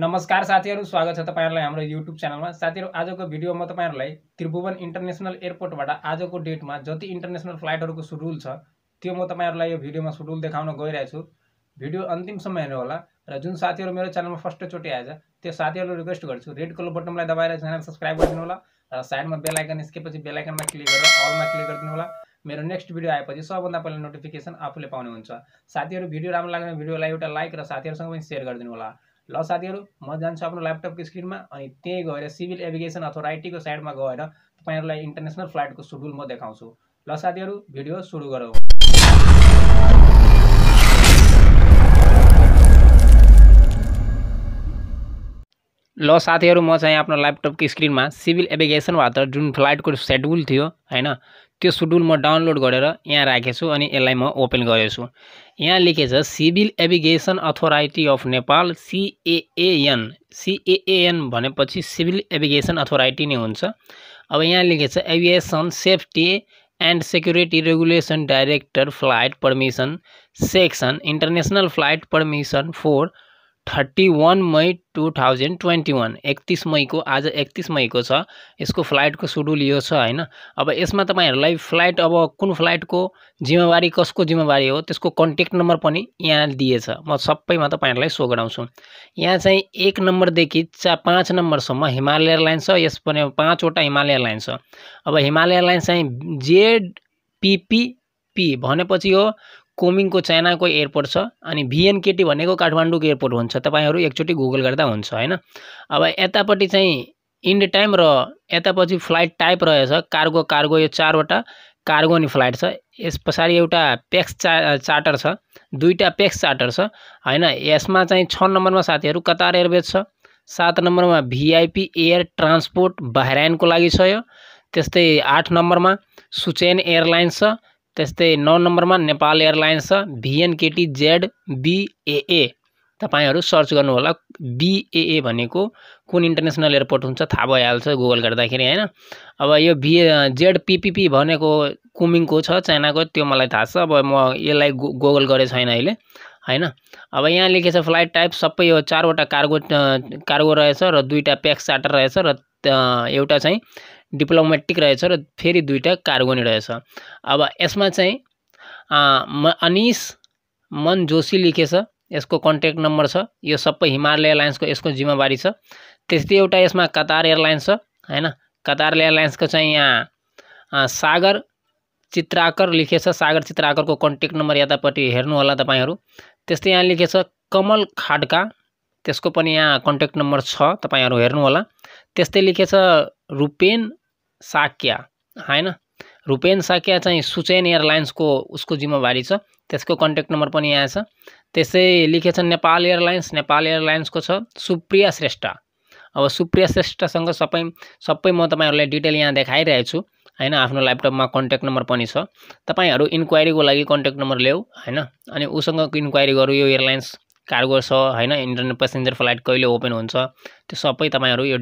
नमस्कार साथीहरू स्वागत छ तपाईँहरूलाई हाम्रो युट्युब च्यानलमा साथीहरू आजको भिडियोमा तपाईँहरूलाई त्रिभुवन इन्टरनेसनल एयरपोर्टबाट आजको डेटमा जति इन्टरनेसनल फ्लाइटहरूको सुड्युल छ त्यो म तपाईँहरूलाई यो भिडियोमा सुड्युल देखाउन गइरहेको छु भिडियो अन्तिमसम्म होला र जुन साथीहरू मेरो च्यानलमा फर्स्टचोटि आएछ त्यो साथीहरूलाई रिक्वेस्ट गर्छु रेड कलर बटनलाई दबाएर च्यानल सब्सक्राइब गरिदिनु होला र साइडमा बेलायकन निस्केपछि बेलायकनमा क्लिक गरेर अलमा क्लिक गरिदिनु होला मेरो नेक्स्ट भिडियो आएपछि सबभन्दा पहिला नोटिफिकेसन आफूले पाउनुहुन्छ साथीहरू भिडियो राम्रो लाग्यो भने भिडियोलाई एउटा लाइक र साथीहरूसँग पनि सेयर गरिदिनु होला ल साथीहरू म जान्छु आफ्नो ल्यापटपको स्क्रिनमा अनि त्यहीँ गएर सिभिल एभिगेसन अथवा आइटीको साइडमा गएर तपाईँहरूलाई इन्टरनेसनल फ्लाइटको सेड्युल म देखाउँछु ल साथीहरू भिडियो सुरु गरौँ ल साथीहरू म चाहिँ आफ्नो ल्यापटपको स्क्रिनमा सिभिल एभिगेसनबाट जुन फ्लाइटको सेड्युल थियो होइन त्यो सुडुल म डाउनलोड गरेर यहाँ राखेछु अनि यसलाई म ओपन गरेछु यहाँ लेखेछ civil aviation authority of Nepal CAAN CAAN भनेपछि सिभिल एभिगेसन अथोराइटी नै हुन्छ अब यहाँ लेखेछ aviation safety and security regulation director flight permission section international flight permission four thirty one May two thousand twenty one एकतिस मईको आज एकतिस मईको छ यसको फ्लाइटको सेड्युल यो छ होइन अब यसमा तपाईँहरूलाई फ्लाइट अब कुन फ्लाइटको जिम्मेवारी कसको जिम्मेवारी हो त्यसको कन्ट्याक्ट नम्बर पनि यहाँ दिएछ म सबैमा तपाईँहरूलाई सो गराउँछु यहाँ चाहिँ एक नम्बरदेखि चा पाँच नम्बरसम्म हिमालय एयरलाइन्स छ यस पनि पाँचवटा हिमालय एयरलाइन्स छ अब हिमालय एयरलाइन्स चाहिँ जेड पिपिपी भनेपछि हो कोमिङको चाइनाको एयरपोर्ट छ अनि भिएनकेटी भनेको काठमाडौँको एयरपोर्ट हुन्छ तपाईँहरू एकचोटि गुगल गर्दा हुन्छ होइन अब यतापट्टि चाहिँ इन्ड टाइम र यतापछि फ्लाइट टाइप रहेछ कार्गो कार्गो यो चारवटा कार्गो अनि फ्लाइट छ यस पछाडि एउटा पेक्स चा चार्टर छ दुईवटा पेक्स चार्टर छ होइन यसमा चाहिँ छ नम्बरमा साथीहरू कतार एयरवेज छ सात नम्बरमा भिआइपी एयर ट्रान्सपोर्ट बहराइनको लागि छ यो त्यस्तै आठ नम्बरमा सुचेन एयरलाइन्स छ त्यस्तै नौ नम्बरमा नेपाल एयरलाइन्स छ भिएनकेटी जेड बिएए तपाईँहरू सर्च गर्नुहोला बिएए भनेको कुन इन्टरनेसनल एयरपोर्ट हुन्छ थाहा भइहाल्छ गुगल गर्दाखेरि होइन अब यो जेड पिपिपी भनेको कुमिङको छ चाइनाको त्यो मलाई थाहा छ अब म यसलाई गुगल गरे छैन अहिले होइन अब यहाँ लेखेको छ फ्लाइट टाइप सबै यो चारवटा कार्गो कार्गो रहेछ र दुईवटा प्याक्स चार्टर रहेछ र एउटा चाहिँ डिप्लोमेटिक रहेछ र फेरि दुईवटा कार्गोनी रहेछ अब यसमा चाहिँ म अनिस मन जोशी लेखेछ यसको कन्ट्याक्ट नम्बर छ यो सबै हिमालय एयरलाइन्सको यसको जिम्मेवारी छ त्यस्तै एउटा यसमा कतार एयरलाइन्स छ होइन कतार एयरलाइन्सको चाहिँ यहाँ सागर चित्राकर लेखेछ सागर चित्राकरको कन्ट्याक्ट नम्बर यतापट्टि हेर्नुहोला तपाईँहरू त्यस्तै यहाँ लेखेछ कमल खाडका त्यसको पनि यहाँ कन्ट्याक्ट नम्बर छ तपाईँहरू हेर्नुहोला त्यस्तै लेखेछ रुपेन साक्या होइन रुपेन साक्या चाहिँ सुचेन एयरलाइन्सको उसको जिम्मेवारी छ त्यसको कन्ट्याक्ट नम्बर पनि यहाँ छ त्यसै लेखेछ नेपाल एयरलाइन्स नेपाल एयरलाइन्सको छ सुप्रिया श्रेष्ठ अब सुप्रिया श्रेष्ठसँग सबै सबै म तपाईँहरूलाई डिटेल यहाँ देखाइरहेछु होइन आफ्नो ल्यापटपमा कन्ट्याक्ट नम्बर पनि छ तपाईँहरू इन्क्वायरीको लागि कन्ट्याक्ट नम्बर ल्याऊ होइन अनि उसँग इन्क्वायरी गरौँ यो एयरलाइन्स कार्गो छ होइन इन्टरनेट पेसेन्जर फ्लाइट कहिले ओपन हुन्छ त्यो सबै तपाईँहरू यो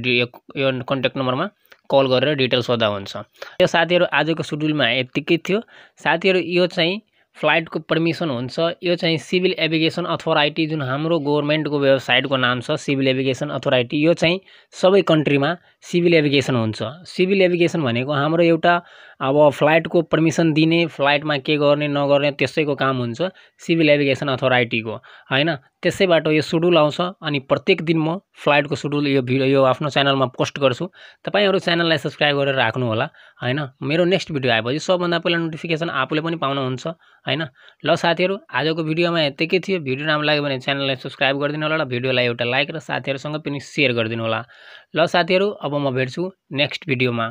यो कन्ट्याक्ट नम्बरमा कल गरेर डिटेल सोद्धा हुन्छ यो साथीहरू आजको सेड्युलमा यत्तिकै थियो साथीहरू यो चाहिँ फ्लाइटको पर्मिसन हुन्छ यो चाहिँ सिभिल एभिगेसन अथोराइटी जुन हाम्रो गभर्मेन्टको वेबसाइटको नाम छ सिभिल एभिगेसन अथोराइटी यो चाहिँ सबै कन्ट्रीमा सिभिल एभिगेसन हुन्छ सिभिल एभिगेसन भनेको हाम्रो एउटा अब फ्लाइटको पर्मिसन दिने फ्लाइटमा के गर्ने नगर्ने त्यसैको काम हुन्छ सिभिल एभिगेसन अथोराइटीको होइन त्यसैबाट यो सेड्युल आउँछ अनि प्रत्येक दिन म फ्लाइटको शेड्यूल यो भिडियो यो आफ्नो च्यानलमा पोस्ट गर्छु तपाईँहरू च्यानललाई सब्सक्राइब गरेर राख्नुहोला होइन मेरो नेक्स्ट भिडियो आएपछि सबभन्दा पहिला नोटिफिकेसन आफूले पनि पाउनुहुन्छ होइन ल साथीहरू आजको भिडियोमा यत्तिकै थियो भिडियो राम्रो लाग्यो भने च्यानललाई सब्सक्राइब गरिदिनु होला र भिडियोलाई एउटा लाइक र साथीहरूसँग पनि सेयर गरिदिनु होला ल साथीहरू अब म भेट्छु नेक्स्ट भिडियोमा